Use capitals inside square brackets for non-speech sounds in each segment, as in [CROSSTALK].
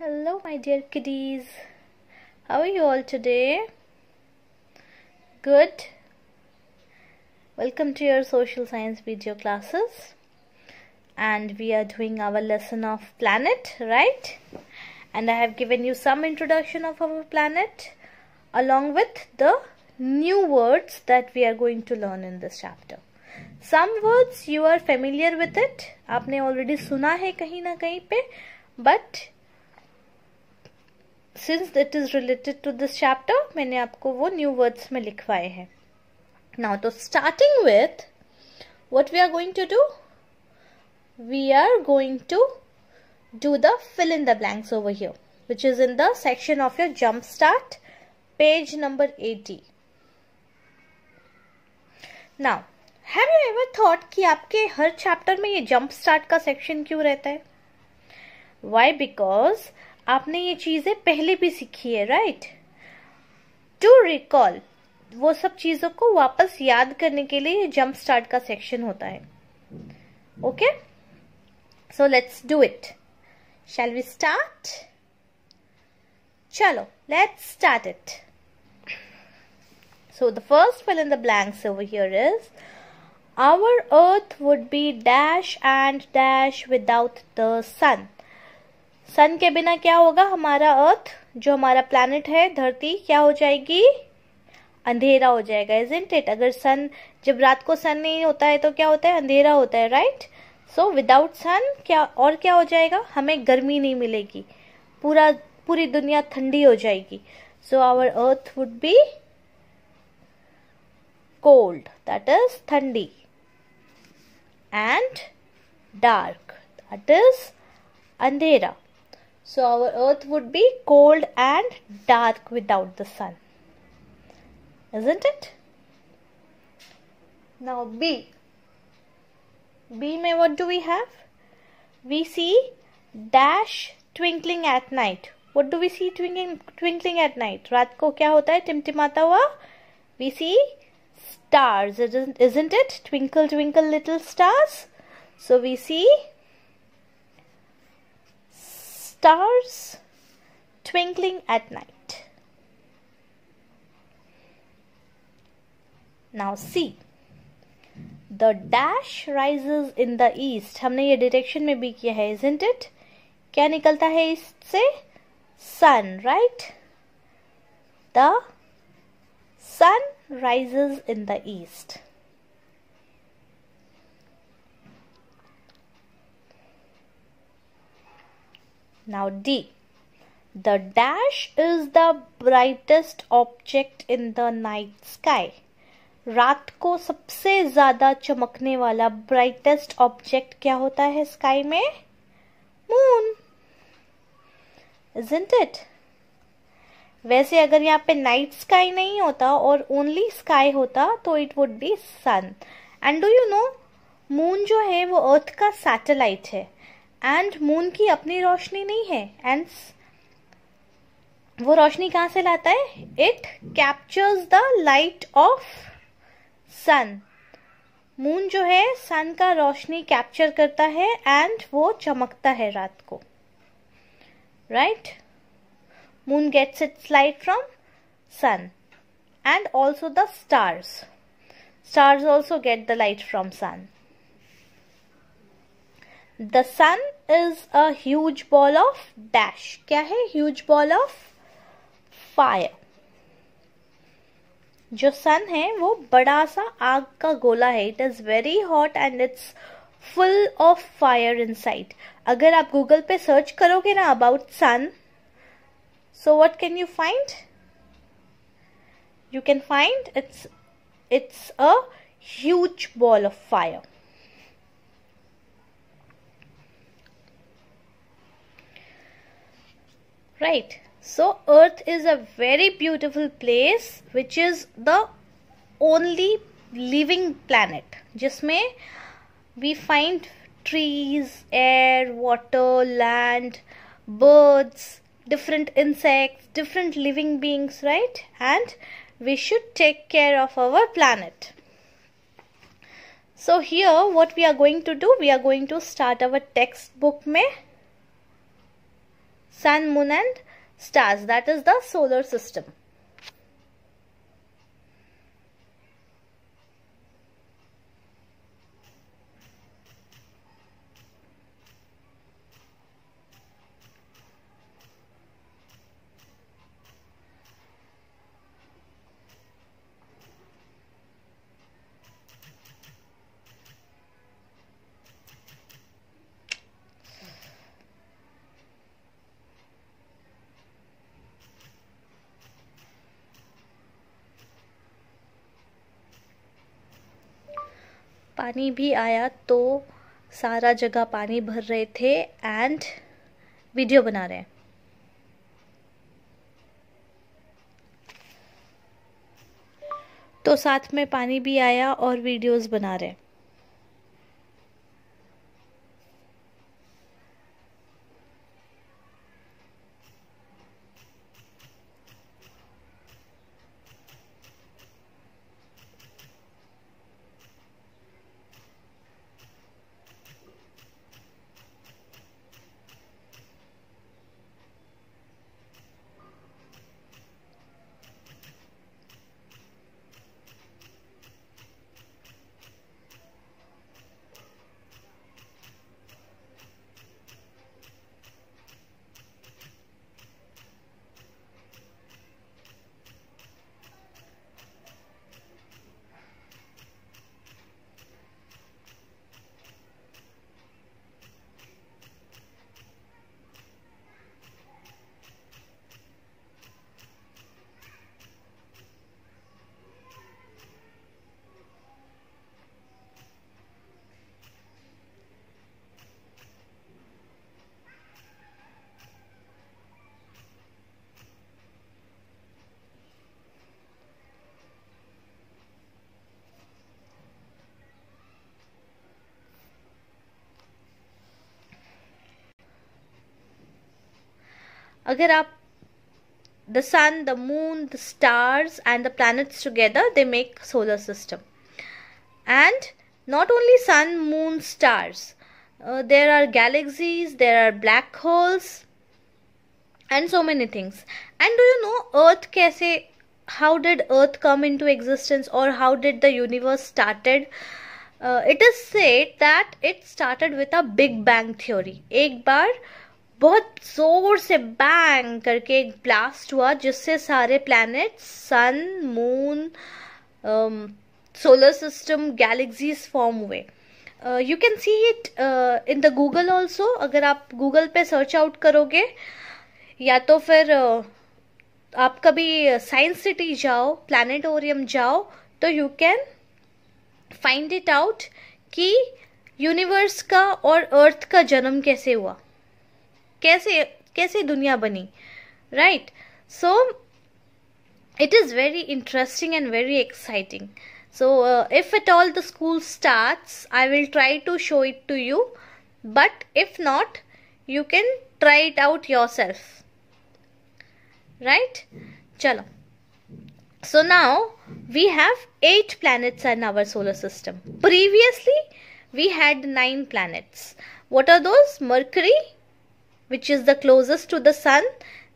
Hello, my dear kiddies. How are you all today? Good. Welcome to your social science video classes. And we are doing our lesson of planet, right? And I have given you some introduction of our planet along with the new words that we are going to learn in this chapter. Some words you are familiar with it. आपने already सुना है कहीं ना कहीं पे but since it is related to this chapter मैंने आपको वो न्यू वर्ड्स में लिखवाए हैं नाउ तो starting with what we are going to do we are going to do the fill in the blanks over here which is in the section of your jump start page number eighty now have you ever thought कि आपके हर chapter में ये jump start का section क्यों रहता है why because आपने ये चीज़ें पहले भी सीखी है राइट टू रिकॉल वो सब चीज़ों को वापस याद करने के लिए जंप स्टार्ट का सेक्शन होता है okay so let's do it shall we start चलो let's start it so the first fill in the blanks over here is our earth would be dash and dash without the sun sun के बिना क्या होगा हमारा अर्थ जो हमारा planet है धरती क्या हो जाएगी अंधेरा हो जाएगा इंट इट अगर सन जब रात को सन नहीं होता है तो क्या होता है अंधेरा होता है राइट सो विदाउट सन क्या और क्या हो जाएगा हमें गर्मी नहीं मिलेगी पूरा पूरी दुनिया ठंडी हो जाएगी so our earth would be cold that is ठंडी एंड डार्क दैट इज अंधेरा So our earth would be cold and dark without the sun. Isn't it? Now B. B may what do we have? We see dash twinkling at night. What do we see twinkling twinkling at night? रात ko kya hota hai टिमटिमाता We see stars, isn't, isn't it? Twinkle, twinkle, little stars. So we see stars twinkling at night. Now see the dash rises in the east. हमने ये direction में भी किया है, isn't it? क्या निकलता है east से? Sun, right? The sun rises in the east. Now D. The dash is the brightest object in the night sky. रात को सबसे ज्यादा चमकने वाला ब्राइटेस्ट ऑब्जेक्ट क्या होता है स्काई में मून इजेंट इट वैसे अगर यहाँ पे नाइट स्काई नहीं होता और ओनली स्काई होता तो it would be sun and do you know moon जो है वो अर्थ का सैटेलाइट है एंड मून की अपनी रोशनी नहीं है एंड वो रोशनी कहाँ से लाता है it captures the light of sun moon जो है सन का रोशनी कैप्चर करता है एंड वो चमकता है रात को right moon gets its light from sun and also the stars stars also get the light from sun the sun is a huge ball of dash क्या है ह्यूज बॉल ऑफ फायर जो सन है वो बड़ा सा आग का गोला है it is very hot and it's full of fire inside अगर आप गूगल पे सर्च करोगे ना about sun so what can you find you can find it's it's a huge ball of fire right so earth is a very beautiful place which is the only living planet जिसमें we find trees air water land birds different insects different living beings right and we should take care of our planet so here what we are going to do we are going to start our textbook mein sun, moon and stars that is the solar system. पानी भी आया तो सारा जगह पानी भर रहे थे एंड वीडियो बना रहे हैं तो साथ में पानी भी आया और वीडियोस बना रहे हैं अगर आप the sun the moon the stars and the planets together they make solar system and not only sun moon stars uh, there are galaxies there are black holes and so many things and do you know earth kaise how did earth come into existence or how did the universe started uh, it is said that it started with a big bang theory ek bar बहुत जोर से bang करके एक blast हुआ जिससे सारे planet sun moon solar system galaxies form हुए you can see it in the Google also अगर आप गूगल पे सर्च आउट करोगे या तो फिर uh, आप कभी साइंस सिटी जाओ प्लानिटोरियम जाओ तो you can find it out कि यूनिवर्स का और अर्थ का जन्म कैसे हुआ कैसे कैसे दुनिया बनी right so it is very interesting and very exciting so uh, if at all the school starts i will try to show it to you but if not you can try it out yourself right chalo so now we have eight planets in our solar system previously we had nine planets what are those mercury which is the closest to the sun.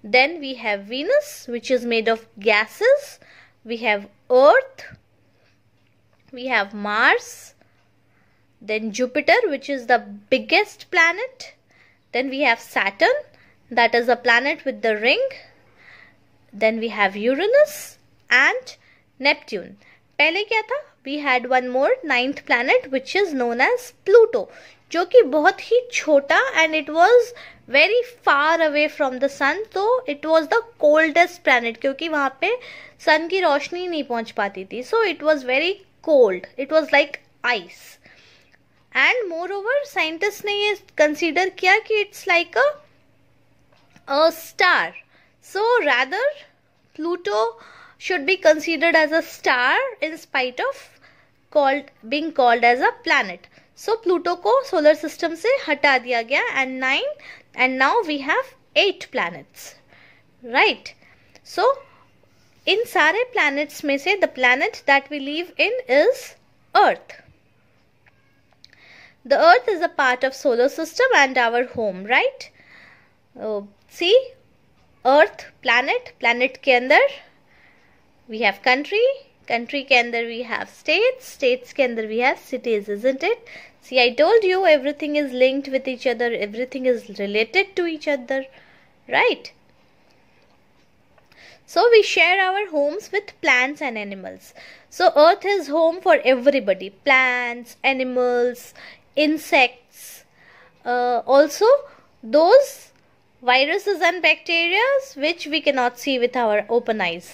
Then we have Venus which is made of gases. We have Earth. We have Mars. Then Jupiter which is the biggest planet. Then we have Saturn that is a planet with the ring. Then we have Uranus and Neptune. पहले क्या था We had one more ninth planet, which is known as Pluto, जो कि बहुत ही छोटा and it was very far away from the sun तो it was the coldest planet क्योंकि वहाँ पे सन की रोशनी नहीं पहुँच पाती थी so it was very cold it was like ice and moreover scientist ने ये कंसिडर किया कि it's like a star so rather Pluto should be considered as a star in spite of called being called as a planet so Pluto को solar system से हटा दिया गया and nine and now we have eight planets right so इन सारे planets में से the planet that we live in is earth the earth is a part of solar system and our home right see earth planet planet के अंदर we have country Country can there we have states. States can there we have cities, isn't it? See, I told you everything is linked with each other. Everything is related to each other, right? So we share our homes with plants and animals. So earth is home for everybody. Plants, animals, insects. Uh, also those viruses and bacteria which we cannot see with our open eyes.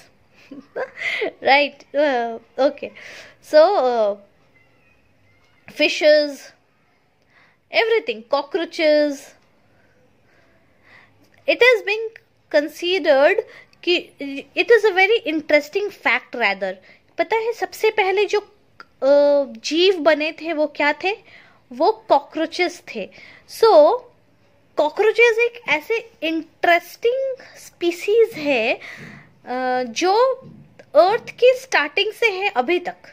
right uh, okay so uh, fishes everything cockroaches it has been considered कि it is a very interesting fact rather पता है सबसे पहले जो जीव बने थे वो क्या थे वो कॉकरोचेस थे सो so, कॉकरोचेस एक ऐसे इंटरेस्टिंग स्पीसीज है जो अर्थ की स्टार्टिंग से है अभी तक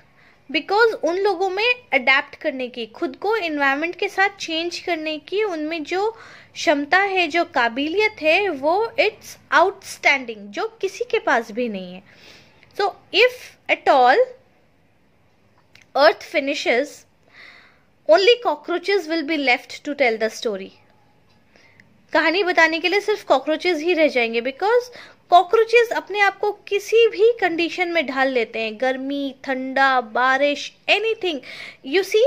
बिकॉज उन लोगों में अडेप्ट करने की खुद को इन्वायरमेंट के साथ चेंज करने की उनमें जो क्षमता है जो काबिलियत है वो इट्स आउटस्टैंडिंग जो किसी के पास भी नहीं है so if at all earth finishes only cockroaches will be left to tell the story कहानी बताने के लिए सिर्फ कॉकरोचेज ही रह जाएंगे बिकॉज कॉकरोचेस अपने आप को किसी भी कंडीशन में ढाल लेते हैं गर्मी ठंडा बारिश एनीथिंग यू सी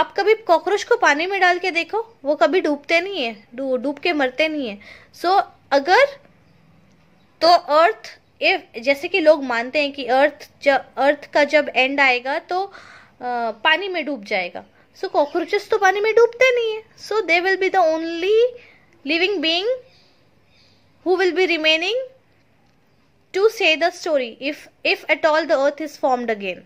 आप कभी कॉकरोच को पानी में डाल के देखो वो कभी डूबते नहीं है डूब के मरते नहीं है सो so, अगर तो अर्थ इफ जैसे कि लोग मानते हैं कि अर्थ जब अर्थ का जब एंड आएगा तो आ, पानी में डूब जाएगा सो so, कॉकरोचेस तो पानी में डूबते नहीं है so they will be the only living being who will be remaining to say the story if if at all the earth is formed again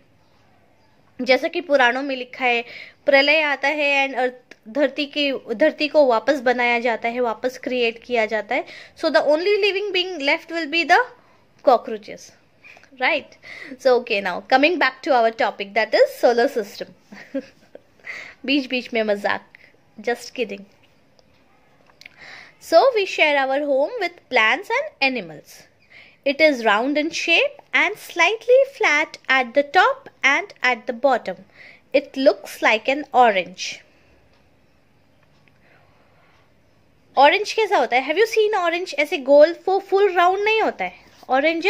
जैसा कि पुराणों में लिखा है प्रलय आता है एंड अर्थ धरती की धरती को वापस बनाया जाता है वापस क्रिएट किया जाता है so the only living being left will be the cockroaches right so okay now coming back to our topic that is solar system बीच बीच में मजाक just kidding So we share our home with plants and animals. It is round in shape and slightly flat at the top and at the bottom. It looks like an orange. Orange kaisa hota hai? Have you seen orange as a goal for full round nahi hota hai? Orange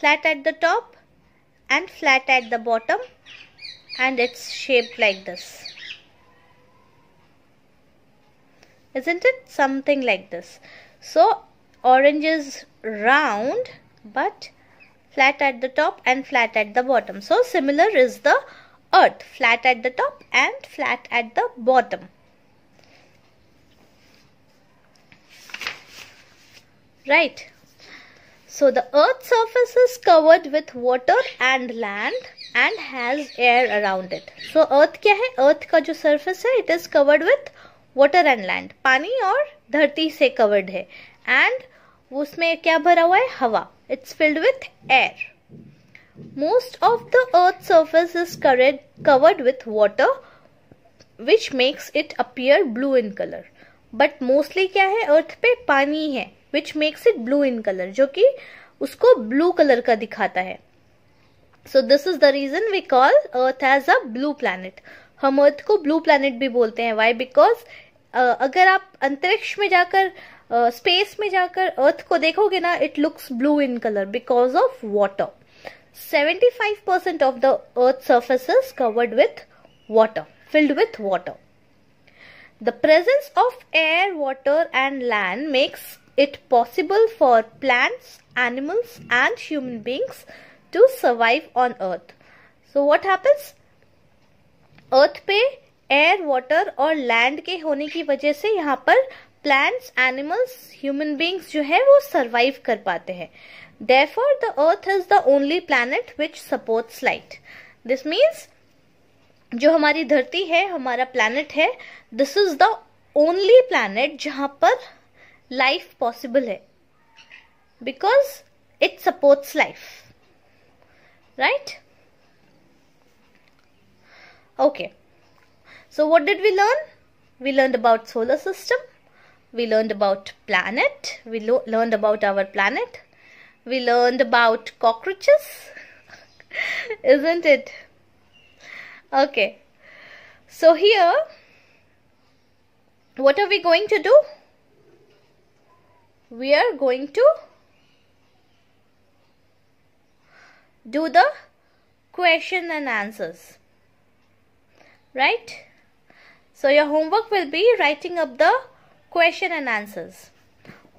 flat at the top and flat at the bottom and it's shaped like this. isn't it something like this so orange is round but flat at the top and flat at the bottom so similar is the earth flat at the top and flat at the bottom right so the earth surface is covered with water and land and has air around it so earth kya hai earth ka jo surface hai it is covered with water and land पानी और धरती से covered है and उसमें क्या भरा हुआ है हवा it's filled with air most of the earth surface is covered with water which makes it appear blue in colour but mostly क्या है अर्थ पे पानी है which makes it blue in colour जो कि उसको ब्लू कलर का दिखाता है so this is the reason we call earth as a blue planet हम अर्थ को ब्लू प्लैनेट भी बोलते हैं वाई बिकॉज अगर आप अंतरिक्ष में जाकर स्पेस में जाकर अर्थ को देखोगे ना it looks blue in colour because of water seventy five percent of the earth surface covered with water filled with water the presence of air water and land makes it possible for plants animals and human beings to survive on earth so what happens earth पे air water और land के होने की वजह से यहाँ पर plants animals human beings जो है वो सर्वाइव कर पाते हैं therefore the earth is the only planet which supports light this means जो हमारी धरती है हमारा प्लानट है this is the only planet जहां पर लाइफ पॉसिबल है because it supports life right okay So what did we learn? We learned about solar system. We learned about planet. We learned about our planet. We learned about cockroaches. [LAUGHS] Isn't it? Okay. So here, what are we going to do? We are going to do the question and answers. Right? So your homework will be writing up the question and answers.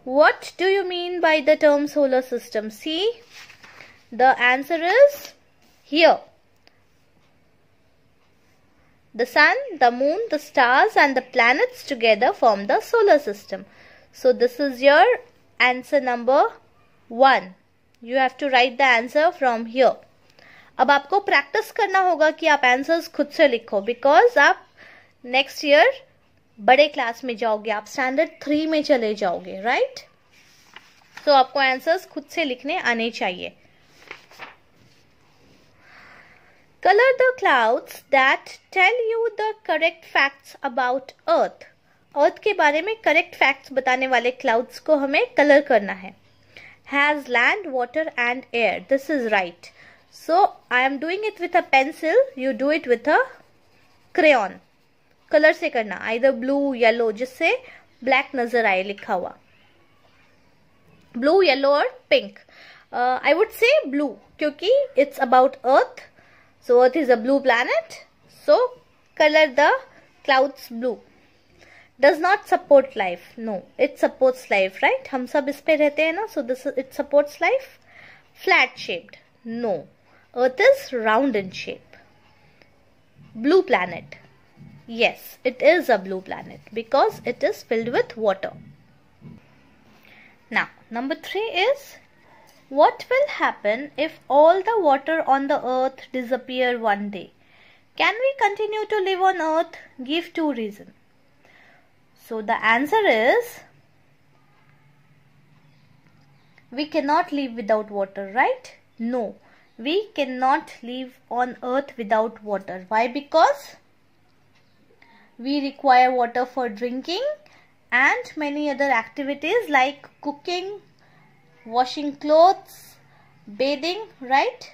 What do you mean by the term solar system? See, the answer is here. The sun, the moon, the stars and the planets together form the solar system. So this is your answer number 1. You have to write the answer from here. अब आपको practice करना होगा कि आप answers खुद से लिखो because आप नेक्स्ट ईयर बड़े क्लास में जाओगे आप स्टैंडर्ड थ्री में चले जाओगे राइट तो आपको आंसर्स खुद से लिखने आने चाहिए colour the clouds that tell you the correct facts about earth earth के बारे में करेक्ट फैक्ट्स बताने वाले क्लाउड्स को हमें कलर करना है has land water and air this is right so I am doing it with a pencil you do it with a crayon colour से करना आइदर ब्लू येलो जिससे ब्लैक नजर आए लिखा हुआ ब्लू येलो और pink I would say blue क्योंकि it's about earth so earth is a blue planet so colour the clouds blue does not support life no it supports life right हम सब इस पे रहते हैं ना so this it supports life flat shaped no earth is round in shape blue planet Yes, it is a blue planet because it is filled with water. Now, number three is what will happen if all the water on the earth disappear one day? Can we continue to live on earth? Give two reasons. So the answer is we cannot live without water, right? No, we cannot live on earth without water. Why? Because we require water for drinking and many other activities like cooking, washing clothes, bathing, right?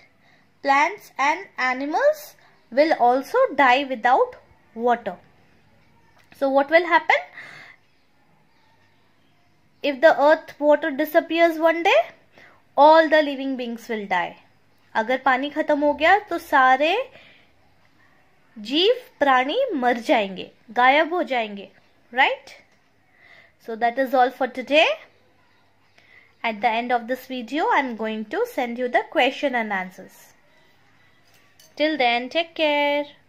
Plants and animals will also die without water. So what will happen? If the earth water disappears one day, all the living beings will die. अगर पानी ख़त्म हो गया तो सारे जीव प्राणी मर जाएंगे गायब हो जाएंगे right so that is all for today at the end of this video i'm going to send you the question and answers till then take care